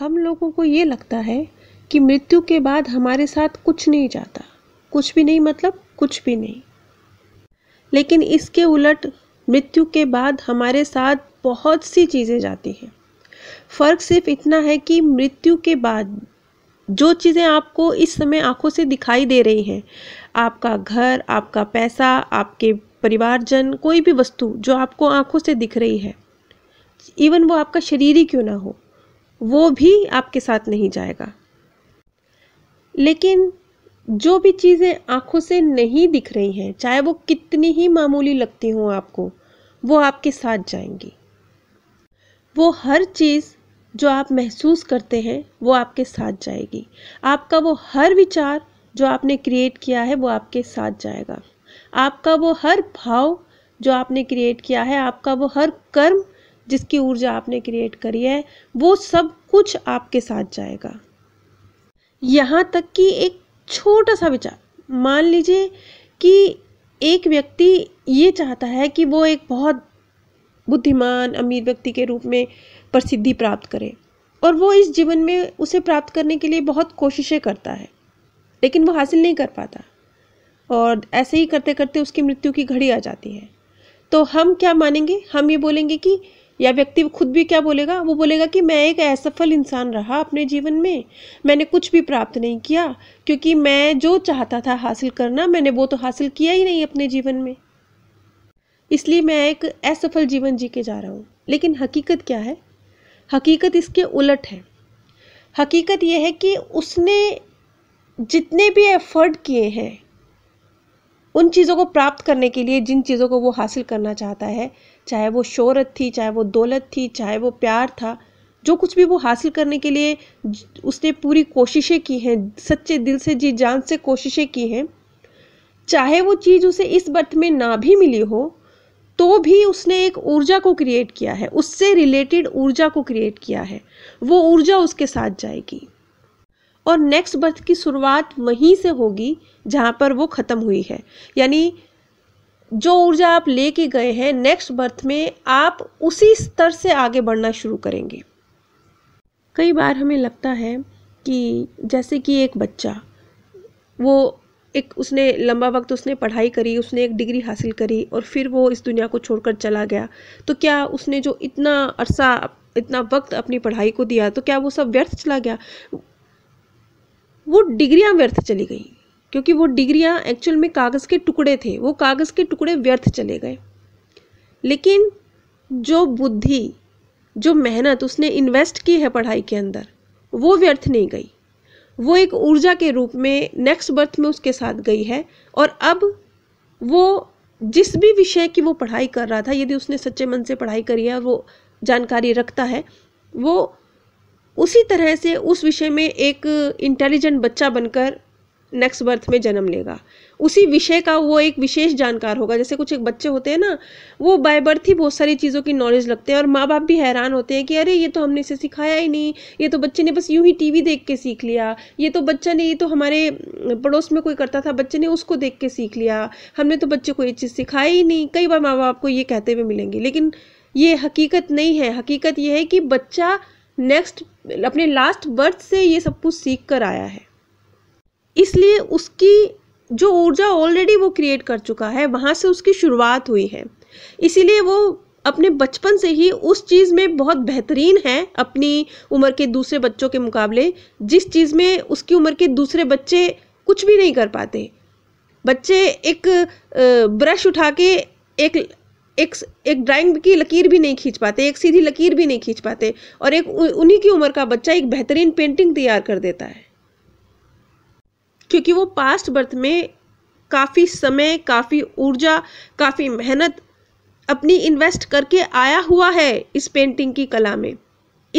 हम लोगों को ये लगता है कि मृत्यु के बाद हमारे साथ कुछ नहीं जाता कुछ भी नहीं मतलब कुछ भी नहीं लेकिन इसके उलट मृत्यु के बाद हमारे साथ बहुत सी चीज़ें जाती हैं फ़र्क सिर्फ इतना है कि मृत्यु के बाद जो चीज़ें आपको इस समय आंखों से दिखाई दे रही हैं आपका घर आपका पैसा आपके परिवारजन कोई भी वस्तु जो आपको आंखों से दिख रही है इवन वो आपका शरीर ही क्यों ना हो वो भी आपके साथ नहीं जाएगा लेकिन जो भी चीज़ें आंखों से नहीं दिख रही हैं चाहे वो कितनी ही मामूली लगती हों आपको वो आपके साथ जाएंगी वो हर चीज़ जो आप महसूस करते हैं वो आपके साथ जाएगी आपका वो हर विचार जो आपने क्रिएट किया है वो आपके साथ जाएगा आपका वो हर भाव जो आपने क्रिएट किया है आपका वो हर कर्म जिसकी ऊर्जा आपने क्रिएट करी है वो सब कुछ आपके साथ जाएगा यहाँ तक कि एक छोटा सा विचार मान लीजिए कि एक व्यक्ति ये चाहता है कि वो एक बहुत बुद्धिमान अमीर व्यक्ति के रूप में प्रसिद्धि प्राप्त करे और वो इस जीवन में उसे प्राप्त करने के लिए बहुत कोशिशें करता है लेकिन वो हासिल नहीं कर पाता और ऐसे ही करते करते उसकी मृत्यु की घड़ी आ जाती है तो हम क्या मानेंगे हम ये बोलेंगे कि या व्यक्ति खुद भी क्या बोलेगा वो बोलेगा कि मैं एक असफल इंसान रहा अपने जीवन में मैंने कुछ भी प्राप्त नहीं किया क्योंकि मैं जो चाहता था हासिल करना मैंने वो तो हासिल किया ही नहीं अपने जीवन में इसलिए मैं एक असफल जीवन जी के जा रहा हूँ लेकिन हकीकत क्या है हकीकत इसके उलट है हकीकत यह है कि उसने जितने भी एफर्ट किए हैं उन चीज़ों को प्राप्त करने के लिए जिन चीज़ों को वो हासिल करना चाहता है चाहे वो शोहरत थी चाहे वो दौलत थी चाहे वो प्यार था जो कुछ भी वो हासिल करने के लिए उसने पूरी कोशिशें की हैं सच्चे दिल से जी जान से कोशिशें की हैं चाहे वो चीज़ उसे इस बर्थ में ना भी मिली हो तो भी उसने एक ऊर्जा को क्रिएट किया है उससे रिलेटेड ऊर्जा को क्रिएट किया है वो ऊर्जा उसके साथ जाएगी और नेक्स्ट बर्थ की शुरुआत वहीं से होगी जहाँ पर वो ख़त्म हुई है यानी जो ऊर्जा आप लेके गए हैं नेक्स्ट बर्थ में आप उसी स्तर से आगे बढ़ना शुरू करेंगे कई बार हमें लगता है कि जैसे कि एक बच्चा वो एक उसने लंबा वक्त उसने पढ़ाई करी उसने एक डिग्री हासिल करी और फिर वो इस दुनिया को छोड़कर चला गया तो क्या उसने जो इतना अरसा इतना वक्त अपनी पढ़ाई को दिया तो क्या वो सब व्यर्थ चला गया वो डिग्रियाँ व्यर्थ चली गई क्योंकि वो डिग्रियाँ एक्चुअल में कागज़ के टुकड़े थे वो कागज़ के टुकड़े व्यर्थ चले गए लेकिन जो बुद्धि जो मेहनत उसने इन्वेस्ट की है पढ़ाई के अंदर वो व्यर्थ नहीं गई वो एक ऊर्जा के रूप में नेक्स्ट बर्थ में उसके साथ गई है और अब वो जिस भी विषय की वो पढ़ाई कर रहा था यदि उसने सच्चे मन से पढ़ाई करी है वो जानकारी रखता है वो उसी तरह से उस विषय में एक इंटेलिजेंट बच्चा बनकर नेक्स्ट बर्थ में जन्म लेगा उसी विषय का वो एक विशेष जानकार होगा जैसे कुछ एक बच्चे होते हैं ना वो बाय बर्थ ही बहुत सारी चीज़ों की नॉलेज लगते हैं और माँ बाप भी हैरान होते हैं कि अरे ये तो हमने इसे सिखाया ही नहीं ये तो बच्चे ने बस यूं ही टीवी देख के सीख लिया ये तो बच्चा ने ये तो हमारे पड़ोस में कोई करता था बच्चे ने उसको देख के सीख लिया हमने तो बच्चे को ये चीज़ सिखाई ही नहीं कई बार माँ बाप को ये कहते हुए मिलेंगे लेकिन ये हकीकत नहीं है हकीकत ये है कि बच्चा नेक्स्ट अपने लास्ट बर्थ से ये सब कुछ सीख कर आया है इसलिए उसकी जो ऊर्जा ऑलरेडी वो क्रिएट कर चुका है वहाँ से उसकी शुरुआत हुई है इसीलिए वो अपने बचपन से ही उस चीज़ में बहुत बेहतरीन है अपनी उम्र के दूसरे बच्चों के मुकाबले जिस चीज़ में उसकी उम्र के दूसरे बच्चे कुछ भी नहीं कर पाते बच्चे एक ब्रश उठा के एक एक एक ड्राइंग की लकीर भी नहीं खींच पाते एक सीधी लकीर भी नहीं खींच पाते और एक उन्हीं की उम्र का बच्चा एक बेहतरीन पेंटिंग तैयार कर देता है क्योंकि वो पास्ट बर्थ में काफ़ी समय काफ़ी ऊर्जा काफ़ी मेहनत अपनी इन्वेस्ट करके आया हुआ है इस पेंटिंग की कला में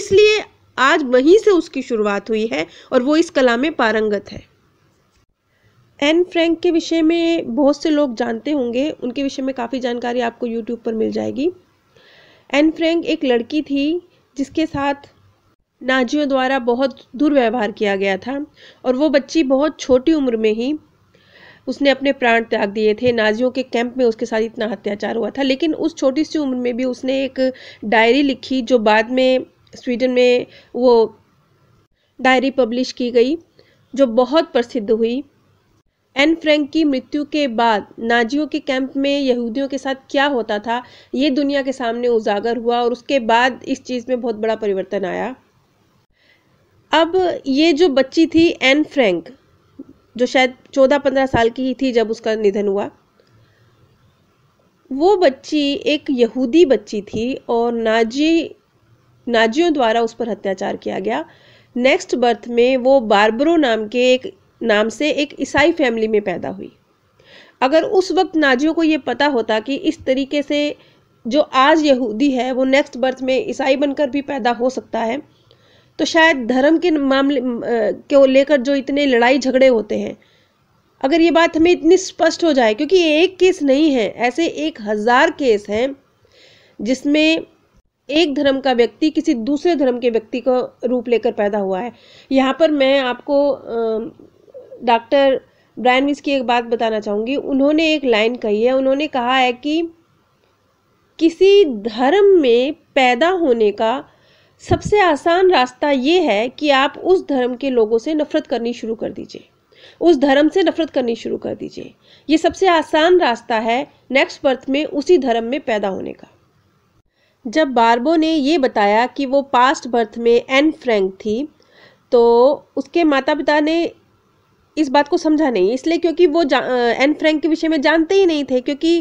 इसलिए आज वहीं से उसकी शुरुआत हुई है और वो इस कला में पारंगत है एन फ्रैंक के विषय में बहुत से लोग जानते होंगे उनके विषय में काफ़ी जानकारी आपको यूट्यूब पर मिल जाएगी एन फ्रैंक एक लड़की थी जिसके साथ नाजियों द्वारा बहुत दुर्व्यवहार किया गया था और वो बच्ची बहुत छोटी उम्र में ही उसने अपने प्राण त्याग दिए थे नाजियों के कैंप में उसके साथ इतना अत्याचार हुआ था लेकिन उस छोटी सी उम्र में भी उसने एक डायरी लिखी जो बाद में स्वीडन में वो डायरी पब्लिश की गई जो बहुत प्रसिद्ध हुई एन फ्रैंक की मृत्यु के बाद नाजियों के कैंप में यहूदियों के साथ क्या होता था ये दुनिया के सामने उजागर हुआ और उसके बाद इस चीज़ में बहुत बड़ा परिवर्तन आया अब ये जो बच्ची थी एन फ्रैंक जो शायद चौदह पंद्रह साल की ही थी जब उसका निधन हुआ वो बच्ची एक यहूदी बच्ची थी और नाजी नाजियों द्वारा उस पर अत्याचार किया गया नेक्स्ट बर्थ में वो बारबरो नाम के एक नाम से एक ईसाई फैमिली में पैदा हुई अगर उस वक्त नाजियों को ये पता होता कि इस तरीके से जो आज यहूदी है वो नेक्स्ट बर्थ में ईसाई बनकर भी पैदा हो सकता है तो शायद धर्म के मामले को लेकर जो इतने लड़ाई झगड़े होते हैं अगर ये बात हमें इतनी स्पष्ट हो जाए क्योंकि ये एक केस नहीं है ऐसे एक हज़ार केस हैं जिसमें एक धर्म का व्यक्ति किसी दूसरे धर्म के व्यक्ति को रूप लेकर पैदा हुआ है यहाँ पर मैं आपको डॉक्टर ब्रायन विस की एक बात बताना चाहूँगी उन्होंने एक लाइन कही है उन्होंने कहा है कि किसी धर्म में पैदा होने का सबसे आसान रास्ता ये है कि आप उस धर्म के लोगों से नफरत करनी शुरू कर दीजिए उस धर्म से नफरत करनी शुरू कर दीजिए ये सबसे आसान रास्ता है नेक्स्ट बर्थ में उसी धर्म में पैदा होने का जब बार्बो ने ये बताया कि वो पास्ट बर्थ में एन फ्रैंक थी तो उसके माता पिता ने इस बात को समझा नहीं इसलिए क्योंकि वो एन फ्रैंक के विषय में जानते ही नहीं थे क्योंकि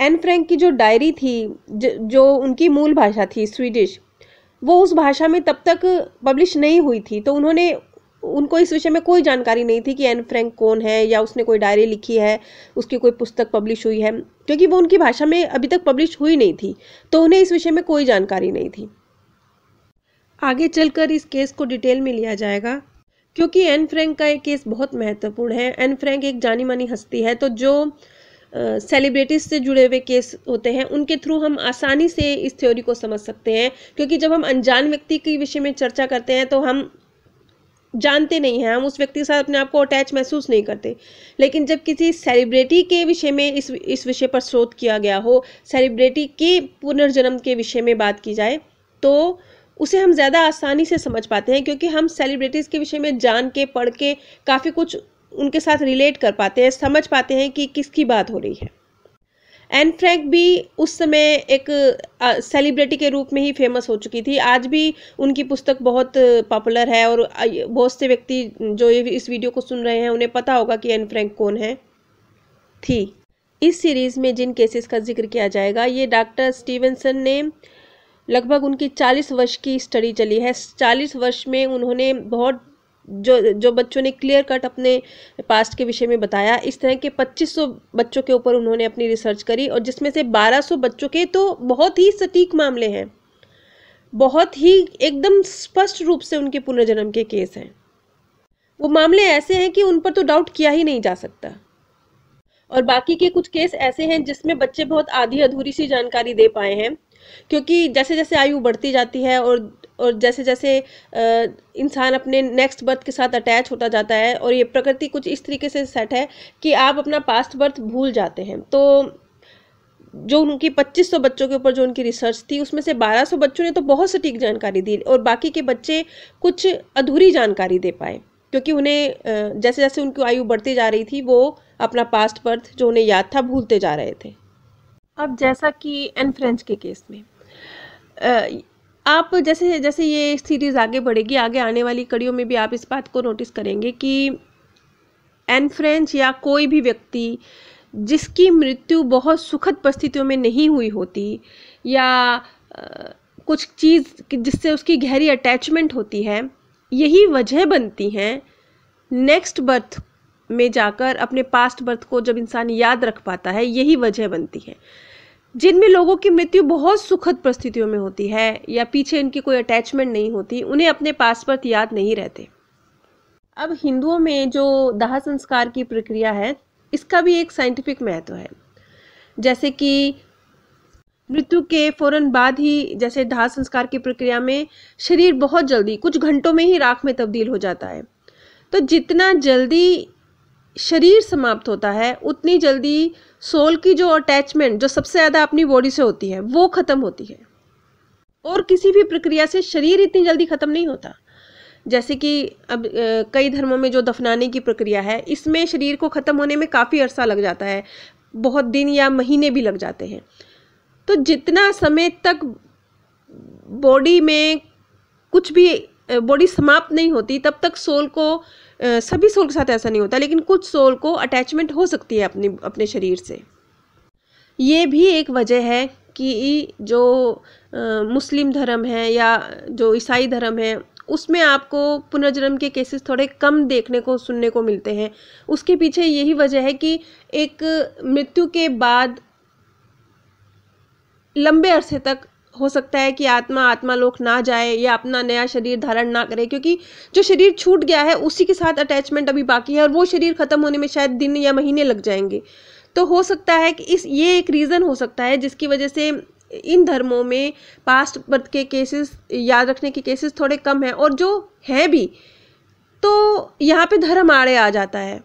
एन फ्रैंक की जो डायरी थी ज, जो उनकी मूल भाषा थी स्वीडिश वो उस भाषा में तब तक पब्लिश नहीं हुई थी तो उन्होंने उनको इस विषय में कोई जानकारी नहीं थी कि एन फ्रैंक कौन है या उसने कोई डायरी लिखी है उसकी कोई पुस्तक पब्लिश हुई है क्योंकि वो उनकी भाषा में अभी तक पब्लिश हुई नहीं थी तो उन्हें इस विषय में कोई जानकारी नहीं थी आगे चलकर इस केस को डिटेल में लिया जाएगा क्योंकि एन फ्रैंक का एक केस बहुत महत्वपूर्ण है एन फ्रैंक एक जानी मानी हस्ती है तो जो सेलिब्रिटीज uh, से जुड़े हुए केस होते हैं उनके थ्रू हम आसानी से इस थ्योरी को समझ सकते हैं क्योंकि जब हम अनजान व्यक्ति के विषय में चर्चा करते हैं तो हम जानते नहीं हैं हम उस व्यक्ति के साथ अपने आप को अटैच महसूस नहीं करते लेकिन जब किसी सेलिब्रिटी के विषय में इस इस विषय पर शोध किया गया हो सेलिब्रिटी के पुनर्जन्म के विषय में बात की जाए तो उसे हम ज़्यादा आसानी से समझ पाते हैं क्योंकि हम सेलिब्रिटीज़ के विषय में जान के पढ़ के काफ़ी कुछ उनके साथ रिलेट कर पाते हैं समझ पाते हैं कि किसकी बात हो रही है एन फ्रैंक भी उस समय एक सेलिब्रिटी के रूप में ही फेमस हो चुकी थी आज भी उनकी पुस्तक बहुत पॉपुलर है और बहुत से व्यक्ति जो ये इस वीडियो को सुन रहे हैं उन्हें पता होगा कि एन फ्रैंक कौन है थी इस सीरीज़ में जिन केसेस का जिक्र किया जाएगा ये डॉक्टर स्टीवेंसन ने लगभग उनकी चालीस वर्ष की स्टडी चली है चालीस वर्ष में उन्होंने बहुत जो जो बच्चों ने क्लियर कट अपने पास्ट के विषय में बताया इस तरह के 2500 बच्चों के ऊपर उन्होंने अपनी रिसर्च करी और जिसमें से 1200 बच्चों के तो बहुत ही सटीक मामले हैं बहुत ही एकदम स्पष्ट रूप से उनके पुनर्जन्म के केस हैं वो मामले ऐसे हैं कि उन पर तो डाउट किया ही नहीं जा सकता और बाकी के कुछ केस ऐसे हैं जिसमें बच्चे बहुत आधी अधूरी सी जानकारी दे पाए हैं क्योंकि जैसे जैसे आयु बढ़ती जाती है और और जैसे जैसे इंसान अपने नेक्स्ट बर्थ के साथ अटैच होता जाता है और ये प्रकृति कुछ इस तरीके से सेट है कि आप अपना पास्ट बर्थ भूल जाते हैं तो जो उनकी 2500 बच्चों के ऊपर जो उनकी रिसर्च थी उसमें से 1200 बच्चों ने तो बहुत सटीक जानकारी दी और बाकी के बच्चे कुछ अधूरी जानकारी दे पाए क्योंकि उन्हें जैसे जैसे उनकी आयु बढ़ती जा रही थी वो अपना पास्ट बर्थ जो उन्हें याद था भूलते जा रहे थे अब जैसा कि एन फ्रेंच के केस में आप जैसे जैसे ये सीरीज़ आगे बढ़ेगी आगे आने वाली कड़ियों में भी आप इस बात को नोटिस करेंगे कि एन फ्रेंच या कोई भी व्यक्ति जिसकी मृत्यु बहुत सुखद परिस्थितियों में नहीं हुई होती या कुछ चीज़ जिससे उसकी गहरी अटैचमेंट होती है यही वजह बनती हैं नेक्स्ट बर्थ में जाकर अपने पास्ट बर्थ को जब इंसान याद रख पाता है यही वजह बनती है जिनमें लोगों की मृत्यु बहुत सुखद परिस्थितियों में होती है या पीछे इनकी कोई अटैचमेंट नहीं होती उन्हें अपने पास्ट बर्थ याद नहीं रहते अब हिंदुओं में जो दाह संस्कार की प्रक्रिया है इसका भी एक साइंटिफिक महत्व है जैसे कि मृत्यु के फौरन बाद ही जैसे दाह संस्कार की प्रक्रिया में शरीर बहुत जल्दी कुछ घंटों में ही राख में तब्दील हो जाता है तो जितना जल्दी शरीर समाप्त होता है उतनी जल्दी सोल की जो अटैचमेंट जो सबसे ज़्यादा अपनी बॉडी से होती है वो ख़त्म होती है और किसी भी प्रक्रिया से शरीर इतनी जल्दी ख़त्म नहीं होता जैसे कि अब कई धर्मों में जो दफनाने की प्रक्रिया है इसमें शरीर को ख़त्म होने में काफ़ी अरसा लग जाता है बहुत दिन या महीने भी लग जाते हैं तो जितना समय तक बॉडी में कुछ भी बॉडी समाप्त नहीं होती तब तक सोल को सभी सोल के साथ ऐसा नहीं होता लेकिन कुछ सोल को अटैचमेंट हो सकती है अपनी अपने शरीर से ये भी एक वजह है कि जो मुस्लिम धर्म है या जो ईसाई धर्म है उसमें आपको पुनर्जन्म के केसेस थोड़े कम देखने को सुनने को मिलते हैं उसके पीछे यही वजह है कि एक मृत्यु के बाद लंबे अरसे तक हो सकता है कि आत्मा आत्मालोक ना जाए या अपना नया शरीर धारण ना करे क्योंकि जो शरीर छूट गया है उसी के साथ अटैचमेंट अभी बाकी है और वो शरीर खत्म होने में शायद दिन या महीने लग जाएंगे तो हो सकता है कि इस ये एक रीज़न हो सकता है जिसकी वजह से इन धर्मों में पास्ट बर्थ के केसेस याद रखने के केसेस थोड़े कम हैं और जो हैं भी तो यहाँ पे धर्म आड़े आ जाता है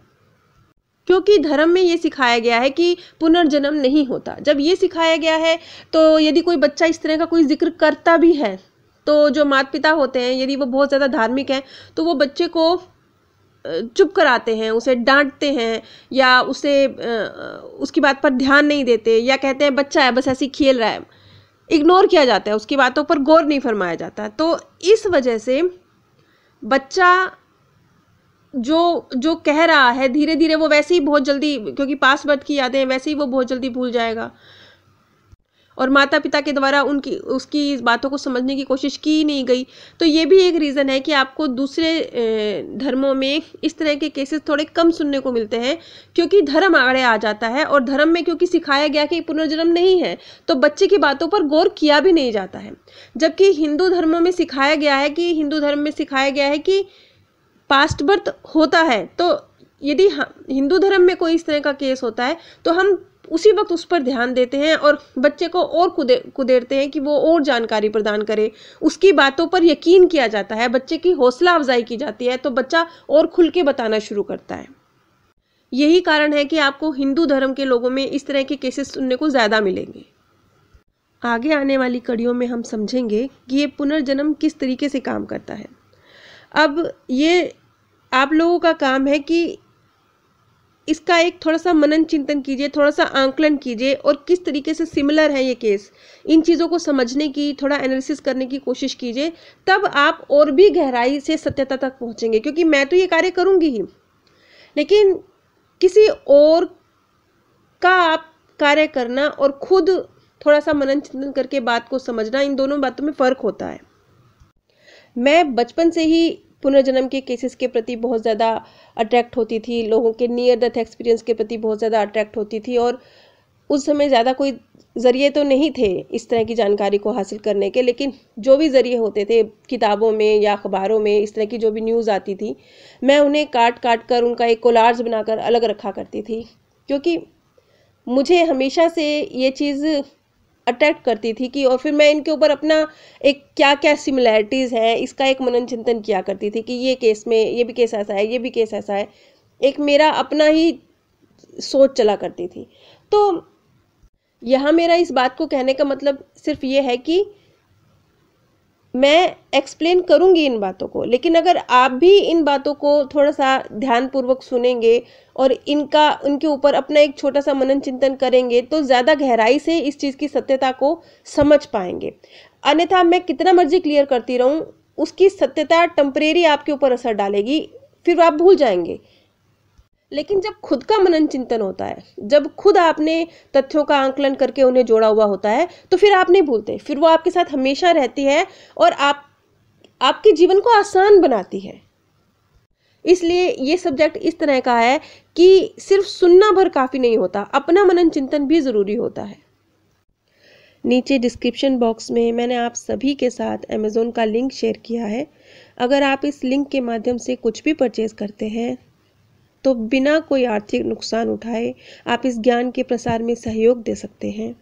क्योंकि धर्म में ये सिखाया गया है कि पुनर्जन्म नहीं होता जब ये सिखाया गया है तो यदि कोई बच्चा इस तरह का कोई जिक्र करता भी है तो जो माता पिता होते हैं यदि वो बहुत ज़्यादा धार्मिक हैं तो वो बच्चे को चुप कराते हैं उसे डांटते हैं या उसे उसकी बात पर ध्यान नहीं देते या कहते हैं बच्चा है बस ऐसी खेल रहा है इग्नोर किया जाता है उसकी बातों पर गौर नहीं फरमाया जाता तो इस वजह से बच्चा जो जो कह रहा है धीरे धीरे वो वैसे ही बहुत जल्दी क्योंकि पास बर्थ की यादें हैं वैसे ही वो बहुत जल्दी भूल जाएगा और माता पिता के द्वारा उनकी उसकी बातों को समझने की कोशिश की नहीं गई तो ये भी एक रीज़न है कि आपको दूसरे धर्मों में इस तरह के केसेस थोड़े कम सुनने को मिलते हैं क्योंकि धर्म आगे आ जाता है और धर्म में क्योंकि सिखाया गया कि पुनर्जन्म नहीं है तो बच्चे की बातों पर गौर किया भी नहीं जाता है जबकि हिंदू धर्मों में सिखाया गया है कि हिंदू धर्म में सिखाया गया है कि पास्ट बर्थ होता है तो यदि हिंदू धर्म में कोई इस तरह का केस होता है तो हम उसी वक्त उस पर ध्यान देते हैं और बच्चे को और कुदे कुदेरते हैं कि वो और जानकारी प्रदान करे उसकी बातों पर यकीन किया जाता है बच्चे की हौसला अफजाई की जाती है तो बच्चा और खुल के बताना शुरू करता है यही कारण है कि आपको हिंदू धर्म के लोगों में इस तरह के केसेस सुनने को ज़्यादा मिलेंगे आगे आने वाली कड़ियों में हम समझेंगे कि ये पुनर्जन्म किस तरीके से काम करता है अब ये आप लोगों का काम है कि इसका एक थोड़ा सा मनन चिंतन कीजिए थोड़ा सा आंकलन कीजिए और किस तरीके से सिमिलर है ये केस इन चीज़ों को समझने की थोड़ा एनालिसिस करने की कोशिश कीजिए तब आप और भी गहराई से सत्यता तक पहुँचेंगे क्योंकि मैं तो ये कार्य करूँगी ही लेकिन किसी और का आप कार्य करना और खुद थोड़ा सा मनन चिंतन करके बात को समझना इन दोनों बातों में फ़र्क होता है मैं बचपन से ही पुनर्जन्म के केसेस के प्रति बहुत ज़्यादा अट्रैक्ट होती थी लोगों के नियर डेथ एक्सपीरियंस के प्रति बहुत ज़्यादा अट्रैक्ट होती थी और उस समय ज़्यादा कोई ज़रिए तो नहीं थे इस तरह की जानकारी को हासिल करने के लेकिन जो भी ज़रिए होते थे किताबों में या अखबारों में इस तरह की जो भी न्यूज़ आती थी मैं उन्हें काट काट कर उनका एक कोलार्ज बनाकर अलग रखा करती थी क्योंकि मुझे हमेशा से ये चीज़ अट्रैक्ट करती थी कि और फिर मैं इनके ऊपर अपना एक क्या क्या सिमिलैरिटीज़ हैं इसका एक मनन चिंतन किया करती थी कि ये केस में ये भी केस ऐसा है ये भी केस ऐसा है एक मेरा अपना ही सोच चला करती थी तो यहाँ मेरा इस बात को कहने का मतलब सिर्फ ये है कि मैं एक्सप्लेन करूंगी इन बातों को लेकिन अगर आप भी इन बातों को थोड़ा सा ध्यानपूर्वक सुनेंगे और इनका उनके ऊपर अपना एक छोटा सा मनन चिंतन करेंगे तो ज़्यादा गहराई से इस चीज़ की सत्यता को समझ पाएंगे अन्यथा मैं कितना मर्जी क्लियर करती रहूं उसकी सत्यता टम्परेरी आपके ऊपर असर डालेगी फिर आप भूल जाएंगे लेकिन जब खुद का मनन चिंतन होता है जब खुद आपने तथ्यों का आंकलन करके उन्हें जोड़ा हुआ होता है तो फिर आप नहीं भूलते फिर वो आपके साथ हमेशा रहती है और आप आपके जीवन को आसान बनाती है इसलिए ये सब्जेक्ट इस तरह का है कि सिर्फ सुनना भर काफ़ी नहीं होता अपना मनन चिंतन भी ज़रूरी होता है नीचे डिस्क्रिप्शन बॉक्स में मैंने आप सभी के साथ अमेज़ोन का लिंक शेयर किया है अगर आप इस लिंक के माध्यम से कुछ भी परचेज़ करते हैं तो बिना कोई आर्थिक नुकसान उठाए आप इस ज्ञान के प्रसार में सहयोग दे सकते हैं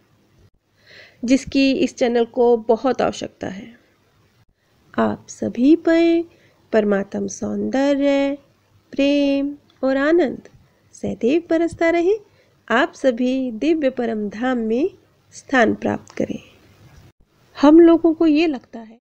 जिसकी इस चैनल को बहुत आवश्यकता है आप सभी पर परमात्म सौंदर्य प्रेम और आनंद सदैव बरसता रहे आप सभी दिव्य परम धाम में स्थान प्राप्त करें हम लोगों को ये लगता है